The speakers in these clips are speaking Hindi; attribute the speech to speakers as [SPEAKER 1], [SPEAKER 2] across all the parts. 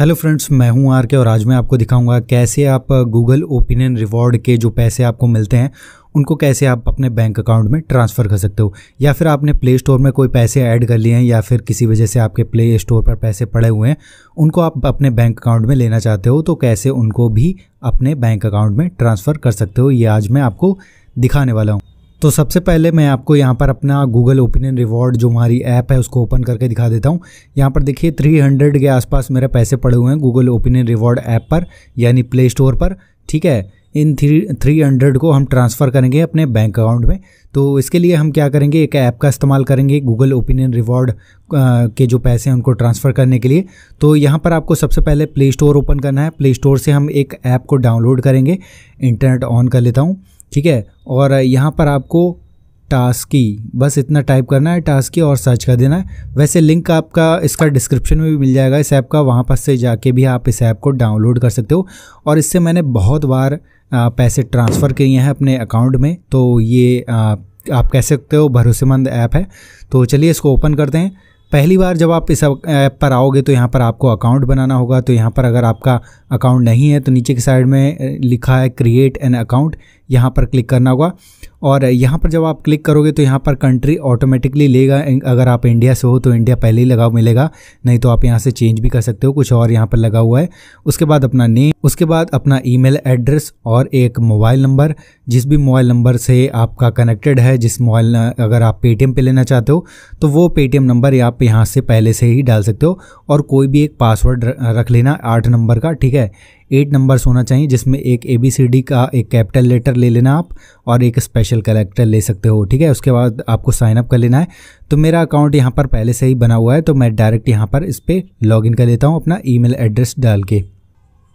[SPEAKER 1] हेलो फ्रेंड्स मैं हूं आर के और आज मैं आपको दिखाऊंगा कैसे आप गूगल ओपिनियन रिवॉर्ड के जो पैसे आपको मिलते हैं उनको कैसे आप अपने बैंक अकाउंट में ट्रांसफ़र कर सकते हो या फिर आपने प्ले स्टोर में कोई पैसे ऐड कर लिए हैं या फिर किसी वजह से आपके प्ले स्टोर पर पैसे पड़े हुए हैं उनको आप अपने बैंक अकाउंट में लेना चाहते हो तो कैसे उनको भी अपने बैंक अकाउंट में ट्रांसफ़र कर सकते हो ये आज मैं आपको दिखाने वाला हूँ तो सबसे पहले मैं आपको यहाँ पर अपना गूगल ओपिनियन रिवॉर्ड जो हमारी ऐप है उसको ओपन करके दिखा देता हूँ यहाँ पर देखिए 300 के आसपास मेरे पैसे पड़े हुए हैं गूगल ओपिनियन रिवॉर्ड ऐप पर यानी प्ले स्टोर पर ठीक है इन थ्री थ्री हंड्रेड को हम ट्रांसफ़र करेंगे अपने बैंक अकाउंट में तो इसके लिए हम क्या करेंगे एक ऐप का इस्तेमाल करेंगे गूगल ओपिनियन रिवॉर्ड के जो पैसे हैं उनको ट्रांसफ़र करने के लिए तो यहाँ पर आपको सबसे पहले प्ले स्टोर ओपन करना है प्ले स्टोर से हम एक ऐप को डाउनलोड करेंगे इंटरनेट ऑन कर लेता हूँ ठीक है और यहाँ पर आपको टास्की बस इतना टाइप करना है टास्की और सर्च कर देना है वैसे लिंक आपका इसका डिस्क्रिप्शन में भी मिल जाएगा इस ऐप का वहाँ पर से जाके भी आप इस ऐप को डाउनलोड कर सकते हो और इससे मैंने बहुत बार पैसे ट्रांसफ़र किए हैं अपने अकाउंट में तो ये आप कह सकते हो भरोसेमंद ऐप है तो चलिए इसको ओपन करते हैं पहली बार जब आप इस ऐप पर आओगे तो यहाँ पर आपको अकाउंट बनाना होगा तो यहाँ पर अगर आपका अकाउंट नहीं है तो नीचे की साइड में लिखा है क्रिएट एन अकाउंट यहाँ पर क्लिक करना होगा और यहाँ पर जब आप क्लिक करोगे तो यहाँ पर कंट्री ऑटोमेटिकली लेगा अगर आप इंडिया से हो तो इंडिया पहले ही लगा मिलेगा नहीं तो आप यहाँ से चेंज भी कर सकते हो कुछ और यहाँ पर लगा हुआ है उसके बाद अपना नेम उसके बाद अपना ईमेल एड्रेस और एक मोबाइल नंबर जिस भी मोबाइल नंबर से आपका कनेक्टेड है जिस मोबाइल अगर आप पेटीएम पर लेना चाहते हो तो वो पेटीएम नंबर आप यहाँ से पहले से ही डाल सकते हो और कोई भी एक पासवर्ड रख लेना आठ नंबर का ठीक है एट नंबर्स होना चाहिए जिसमें एक ए बी सी डी का एक कैपिटल लेटर ले लेना आप और एक स्पेशल करेक्टर ले सकते हो ठीक है उसके बाद आपको साइनअप कर लेना है तो मेरा अकाउंट यहाँ पर पहले से ही बना हुआ है तो मैं डायरेक्ट यहाँ पर इस पर लॉग कर लेता हूँ अपना ई एड्रेस डाल के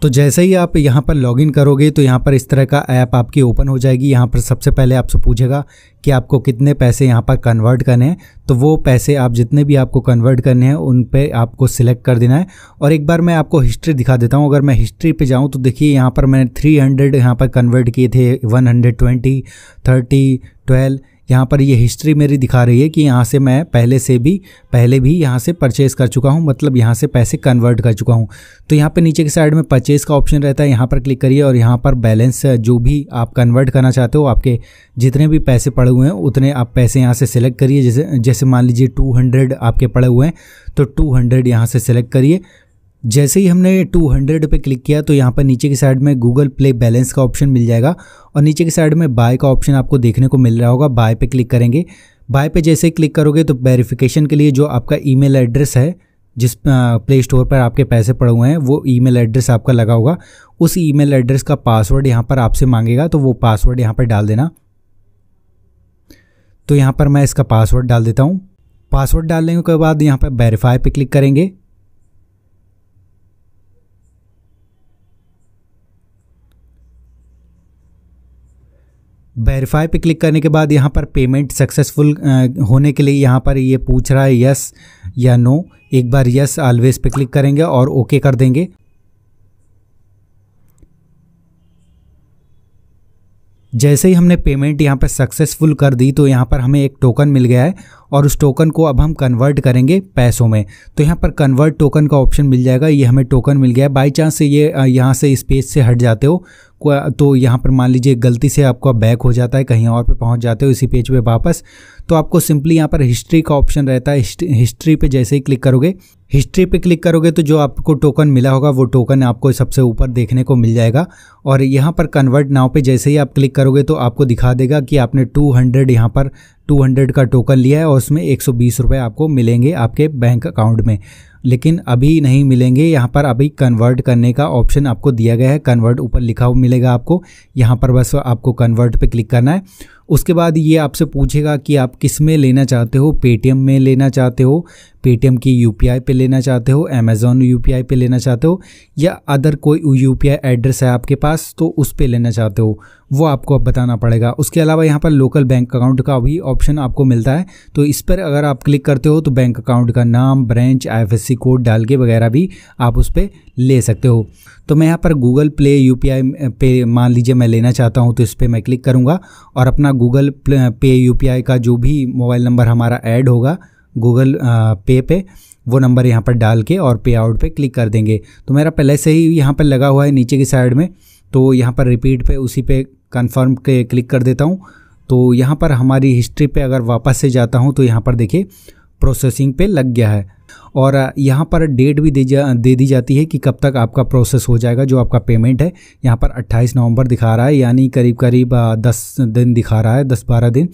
[SPEAKER 1] तो जैसे ही आप यहाँ पर लॉगिन करोगे तो यहाँ पर इस तरह का ऐप आपकी ओपन हो जाएगी यहाँ पर सबसे पहले आपसे पूछेगा कि आपको कितने पैसे यहाँ पर कन्वर्ट करने हैं तो वो पैसे आप जितने भी आपको कन्वर्ट करने हैं उन पे आपको सिलेक्ट कर देना है और एक बार मैं आपको हिस्ट्री दिखा देता हूँ अगर मैं हिस्ट्री पे जाऊँ तो देखिए यहाँ पर मैंने थ्री हंड्रेड यहाँ पर कन्वर्ट किए थे one hundred twenty thirty twelve यहाँ पर ये हिस्ट्री मेरी दिखा रही है कि यहाँ से मैं पहले से भी पहले भी यहाँ से परचेज़ कर चुका हूँ मतलब यहाँ से पैसे कन्वर्ट कर चुका हूँ तो यहाँ पे नीचे के साइड में परचेज़ का ऑप्शन रहता है यहाँ पर क्लिक करिए और यहाँ पर बैलेंस जो भी आप कन्वर्ट करना चाहते हो आपके जितने भी पैसे पड़े हुए हैं उतने आप पैसे यहाँ से सिलेक्ट करिए जैसे जैसे मान लीजिए टू आपके पड़े हुए हैं तो टू हंड्रेड यहाँ से सेलेक्ट करिए जैसे ही हमने 200 पे क्लिक किया तो यहाँ पर नीचे की साइड में गूगल प्ले बैलेंस का ऑप्शन मिल जाएगा और नीचे की साइड में बाय का ऑप्शन आपको देखने को मिल रहा होगा बाय पे क्लिक करेंगे बाय पे जैसे ही क्लिक करोगे तो वेरिफिकेशन के लिए जो आपका ईमेल एड्रेस है जिस प्ले स्टोर पर आपके पैसे पड़े हुए हैं वो ईमेल एड्रेस आपका लगा होगा उस ईमेल एड्रेस का पासवर्ड यहाँ पर आपसे मांगेगा तो वो पासवर्ड यहाँ पर डाल देना तो यहाँ पर मैं इसका पासवर्ड डाल देता हूँ पासवर्ड डालने के बाद यहाँ पर वेरीफाई पे क्लिक करेंगे वेरीफाई पे क्लिक करने के बाद यहाँ पर पेमेंट सक्सेसफुल uh, होने के लिए यहाँ पर ये पूछ रहा है यस या नो एक बार यस ऑलवेज पे क्लिक करेंगे और ओके कर देंगे जैसे ही हमने पेमेंट यहाँ पर सक्सेसफुल कर दी तो यहाँ पर हमें एक टोकन मिल गया है और उस टोकन को अब हम कन्वर्ट करेंगे पैसों में तो यहाँ पर कन्वर्ट टोकन का ऑप्शन मिल जाएगा ये हमें टोकन मिल गया है बाई चांस ये uh, यहाँ से इस पेज से हट जाते हो आपको तो यहाँ पर मान लीजिए गलती से आपका बैक हो जाता है कहीं और पे पहुँच जाते हो इसी पेज पे वापस तो आपको सिंपली यहाँ पर हिस्ट्री का ऑप्शन रहता है हिस्ट्री पे जैसे ही क्लिक करोगे हिस्ट्री पे क्लिक करोगे तो जो आपको टोकन मिला होगा वो टोकन आपको सबसे ऊपर देखने को मिल जाएगा और यहाँ पर कन्वर्ट नाव पे जैसे ही आप क्लिक करोगे तो आपको दिखा देगा कि आपने 200 हंड्रेड यहाँ पर 200 का टोकन लिया है और उसमें एक सौ आपको मिलेंगे आपके बैंक अकाउंट में लेकिन अभी नहीं मिलेंगे यहाँ पर अभी कन्वर्ट करने का ऑप्शन आपको दिया गया है कन्वर्ट ऊपर लिखा हुआ मिलेगा आपको यहाँ पर बस आपको कन्वर्ट पे क्लिक करना है उसके बाद ये आपसे पूछेगा कि आप किस में लेना चाहते हो पेटीएम में लेना चाहते हो पेटीएम की यू पी पर लेना चाहते हो अमेज़ोन यू पी पर लेना चाहते हो या अदर कोई यू पी आई एड्रेस है आपके पास तो उस पर लेना चाहते हो वो आपको अब बताना पड़ेगा उसके अलावा यहाँ पर लोकल बैंक अकाउंट का भी ऑप्शन आपको मिलता है तो इस पर अगर आप क्लिक करते हो तो बैंक अकाउंट का नाम ब्रांच आई कोड डाल के वगैरह भी आप उस पर ले सकते हो तो मैं यहाँ पर गूगल प्ले यू पे मान लीजिए मैं लेना चाहता हूँ तो इस पर मैं क्लिक करूँगा और अपना गूगल पे यू का जो भी मोबाइल नंबर हमारा ऐड होगा गूगल पे पे वो नंबर यहाँ पर डाल के और पे आउट पे क्लिक कर देंगे तो मेरा पहले से ही यहाँ पर लगा हुआ है नीचे की साइड में तो यहाँ पर रिपीट पे उसी पे कंफर्म के क्लिक कर देता हूँ तो यहाँ पर हमारी हिस्ट्री पे अगर वापस से जाता हूँ तो यहाँ पर देखिए प्रोसेसिंग पे लग गया है और यहाँ पर डेट भी दे जा दे दी जाती है कि कब तक आपका प्रोसेस हो जाएगा जो आपका पेमेंट है यहाँ पर 28 नवंबर दिखा रहा है यानी करीब करीब 10 दिन दिखा रहा है 10-12 दिन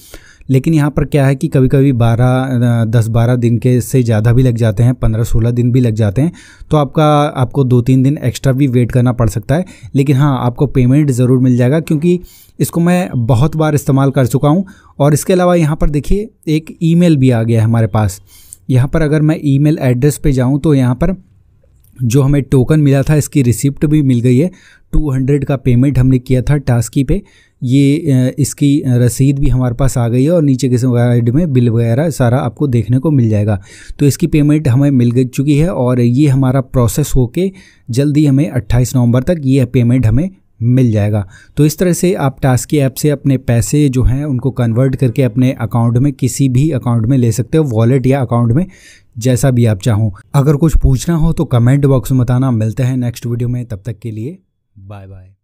[SPEAKER 1] लेकिन यहाँ पर क्या है कि कभी कभी 12 10-12 दिन के से ज़्यादा भी लग जाते हैं 15-16 दिन भी लग जाते हैं तो आपका आपको दो तीन दिन एक्स्ट्रा भी वेट करना पड़ सकता है लेकिन हाँ आपको पेमेंट ज़रूर मिल जाएगा क्योंकि इसको मैं बहुत बार इस्तेमाल कर चुका हूँ और इसके अलावा यहाँ पर देखिए एक ई भी आ गया है हमारे पास यहाँ पर अगर मैं ईमेल एड्रेस पे जाऊँ तो यहाँ पर जो हमें टोकन मिला था इसकी रिसिप्ट भी मिल गई है 200 का पेमेंट हमने किया था टास्की पे ये इसकी रसीद भी हमारे पास आ गई है और नीचे के वाइड में बिल वगैरह सारा आपको देखने को मिल जाएगा तो इसकी पेमेंट हमें मिल गई चुकी है और ये हमारा प्रोसेस होके जल्दी हमें 28 नवंबर तक ये पेमेंट हमें मिल जाएगा तो इस तरह से आप टास्की ऐप से अपने पैसे जो हैं उनको कन्वर्ट करके अपने अकाउंट में किसी भी अकाउंट में ले सकते हो वॉलेट या अकाउंट में जैसा भी आप चाहो अगर कुछ पूछना हो तो कमेंट बॉक्स में बताना मिलते हैं नेक्स्ट वीडियो में तब तक के लिए बाय बाय